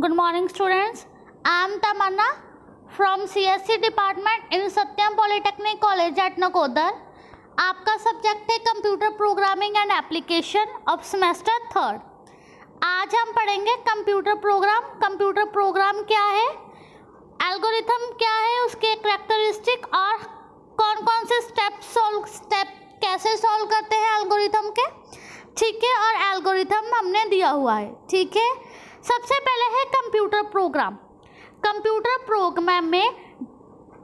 good morning students Tamanna from C S C department in Satyam polytechnic college at Nakodar आपका subject है computer programming and application of semester third आज हम पढ़ेंगे computer program computer programme क्या है algorithm क्या है उसके करेक्टरिस्टिक और कौन कौन से स्टेप सॉल्व स्टेप कैसे सॉल्व करते हैं एल्गोरिथम के ठीक है और एल्गोरिथम हमने दिया हुआ है ठीक है सबसे पहले है कंप्यूटर प्रोग्राम कंप्यूटर प्रोग्राम में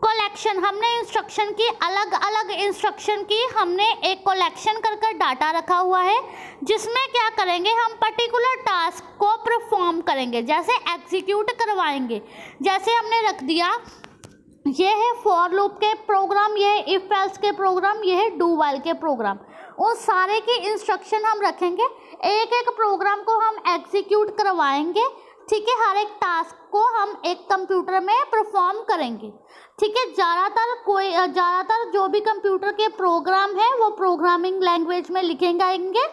कलेक्शन हमने इंस्ट्रक्शन की अलग अलग इंस्ट्रक्शन की हमने एक कलेक्शन कर कर डाटा रखा हुआ है जिसमें क्या करेंगे हम पर्टिकुलर टास्क को परफॉर्म करेंगे जैसे एग्जीक्यूट करवाएंगे जैसे हमने रख दिया ये है फॉर लूप के प्रोग्राम ये है इफ एल्स के प्रोग्राम ये है डू वाइल के प्रोग्राम उन सारे की इंस्ट्रक्शन हम रखेंगे एक एक प्रोग्राम को हम एग्जीक्यूट करवाएंगे ठीक है हर एक टास्क को हम एक कंप्यूटर में परफॉर्म करेंगे ठीक है ज़्यादातर कोई ज़्यादातर जो भी कंप्यूटर के प्रोग्राम है वो प्रोग्रामिंग लैंग्वेज में लिखे जाएंगे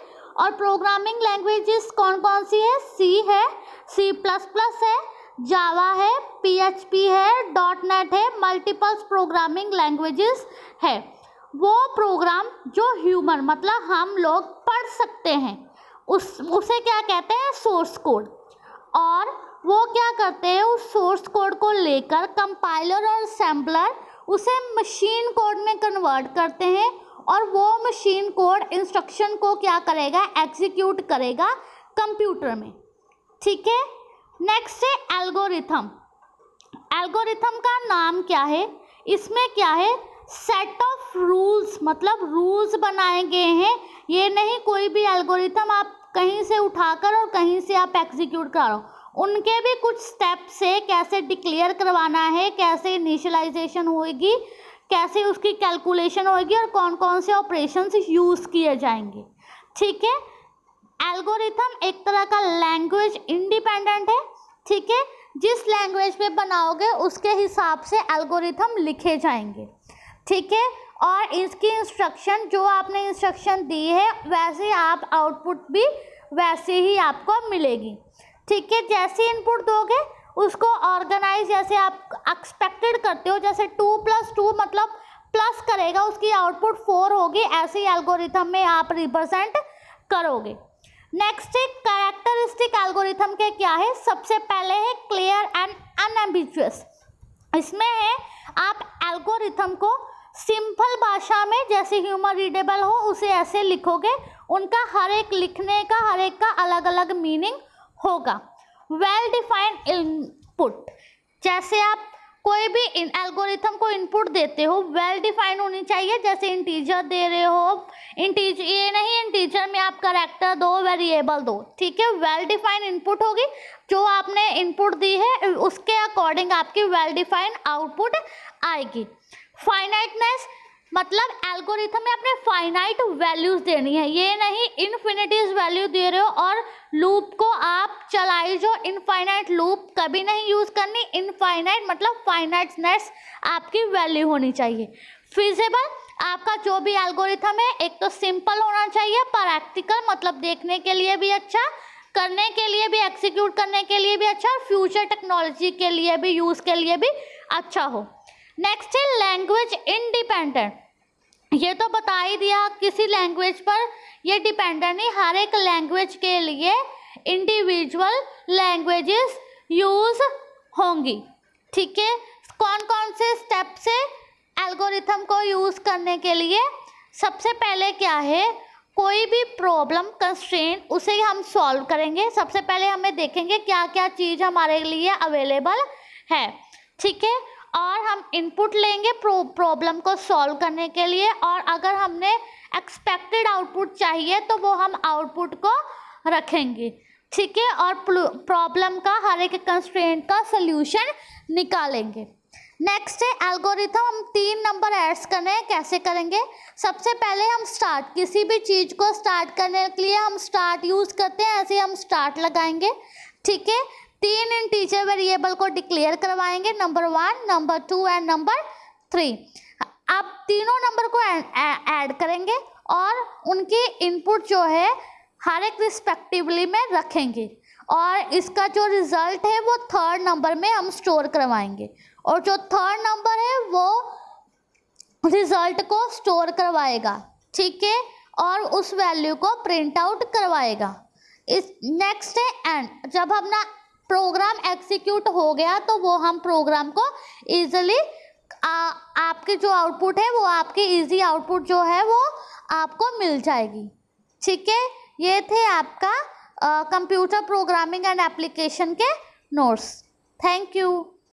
और प्रोग्रामिंग लैंग्वेजेस कौन कौन सी है सी है सी प्लस प्लस है जावा है पीएचपी है डॉट नेट है मल्टीपल्स प्रोग्रामिंग लैंग्वेजेस है वो प्रोग्राम जो ह्यूमन मतलब हम लोग पढ़ सकते हैं उस उसे क्या कहते हैं सोर्स कोड और वो क्या करते हैं उस सोर्स कोड को लेकर कंपाइलर और सैम्पलर उसे मशीन कोड में कन्वर्ट करते हैं और वो मशीन कोड इंस्ट्रक्शन को क्या करेगा एग्जीक्यूट करेगा कंप्यूटर में ठीक है नेक्स्ट है एल्गोरिथम एल्गोरिथम का नाम क्या है इसमें क्या है सेट ऑफ रूल्स मतलब रूल्स बनाए गए हैं ये नहीं कोई भी एल्गोरिथम आप कहीं से उठाकर और कहीं से आप एग्जीक्यूट करो उनके भी कुछ स्टेप से कैसे डिक्लेयर करवाना है कैसे इनिशलाइजेशन होगी कैसे उसकी कैलकुलेशन होगी और कौन कौन से ऑपरेशन यूज़ किए जाएंगे ठीक है एल्गोरिथम एक तरह का लैंग्वेज इंडिपेंडेंट है ठीक है जिस लैंग्वेज पे बनाओगे उसके हिसाब से एल्गोरिथम लिखे जाएंगे ठीक है और इसकी इंस्ट्रक्शन जो आपने इंस्ट्रक्शन दी है वैसे आप आउटपुट भी वैसे ही आपको मिलेगी ठीक है जैसे इनपुट दोगे उसको ऑर्गेनाइज जैसे आप एक्सपेक्टेड करते हो जैसे टू प्लस टू मतलब प्लस करेगा उसकी आउटपुट फोर होगी ऐसे ही एल्गोरिथम में आप रिप्रेजेंट करोगे नेक्स्ट है कैरेक्टरिस्टिक एल्गोरिथम के क्या है सबसे पहले है क्लियर एंड अनएम्बिचुअस इसमें है आप एल्गोरिथम को सिंपल भाषा में जैसे ह्यूमर रीडेबल हो उसे ऐसे लिखोगे उनका हर एक लिखने का हर एक का अलग अलग मीनिंग होगा वेल डिफाइंड इनपुट जैसे आप कोई भी इन एल्गोरिथम को इनपुट देते हो वेल डिफाइंड होनी चाहिए जैसे इंटीजर दे रहे हो इंटीज ये नहीं इंटीजर में आप करेक्टर दो वेरिएबल दो ठीक है वेल डिफाइंड इनपुट होगी जो आपने इनपुट दी है उसके अकॉर्डिंग आपकी वेल डिफाइंड आउटपुट आएगी फाइनाइटनेस मतलब एल्गोरिथम में आपने फाइनाइट वैल्यूज देनी है ये नहीं इनफिनिटीज वैल्यू दे रहे हो और लूप को आप चलाई जो इनफाइनाइट लूप कभी नहीं यूज़ करनी इनफाइनाइट मतलब फाइनाइटनेस आपकी वैल्यू होनी चाहिए फिजेबल आपका जो भी एल्गोरिथम है एक तो सिंपल होना चाहिए प्रैक्टिकल मतलब देखने के लिए भी अच्छा करने के लिए भी एक्सिक्यूट करने के लिए भी अच्छा और फ्यूचर टेक्नोलॉजी के लिए भी यूज़ के लिए भी अच्छा हो नेक्स्ट है लैंग्वेज इनडिपेंडेंट ये तो बता ही दिया किसी लैंग्वेज पर ये डिपेंडेंट नहीं हर एक लैंग्वेज के लिए इंडिविजुअल लैंग्वेजेस यूज होंगी ठीक है कौन कौन से स्टेप से एल्गोरिथम को यूज़ करने के लिए सबसे पहले क्या है कोई भी प्रॉब्लम कंस्ट्रेंट उसे हम सॉल्व करेंगे सबसे पहले हमें देखेंगे क्या क्या चीज़ हमारे लिए अवेलेबल है ठीक है और हम इनपुट लेंगे प्रॉब्लम को सॉल्व करने के लिए और अगर हमने एक्सपेक्टेड आउटपुट चाहिए तो वो हम आउटपुट को रखेंगे ठीक है और प्रॉब्लम का हर एक कंस्ट्रेंट का सोल्यूशन निकालेंगे नेक्स्ट है एल्गोरिथम हम तीन नंबर ऐड्स करने हैं कैसे करेंगे सबसे पहले हम स्टार्ट किसी भी चीज़ को स्टार्ट करने के लिए हम स्टार्ट यूज़ करते हैं ऐसे हम स्टार्ट लगाएंगे ठीक है तीन इंटीजर वेरिएबल को डिक्लेयर करवाएंगे number one number two and number three आप तीनों नंबर को ऐड करेंगे और उनके इनपुट जो है हर एक रिस्पेक्टिवली में रखेंगे और इसका जो रिजल्ट है वो थर्ड नंबर में हम स्टोर करवाएंगे और जो थर्ड नंबर है वो रिजल्ट को स्टोर करवाएगा ठीक है और उस वैल्यू को प्रिंट आउट करवाएगा इस नेक्स्ट है एंड जब हम ना प्रोग्राम एक्सिक्यूट हो गया तो वो हम प्रोग्राम को ईजिली आपके जो आउटपुट है वो आपके इजी आउटपुट जो है वो आपको मिल जाएगी ठीक है ये थे आपका कंप्यूटर प्रोग्रामिंग एंड एप्लीकेशन के नोट्स थैंक यू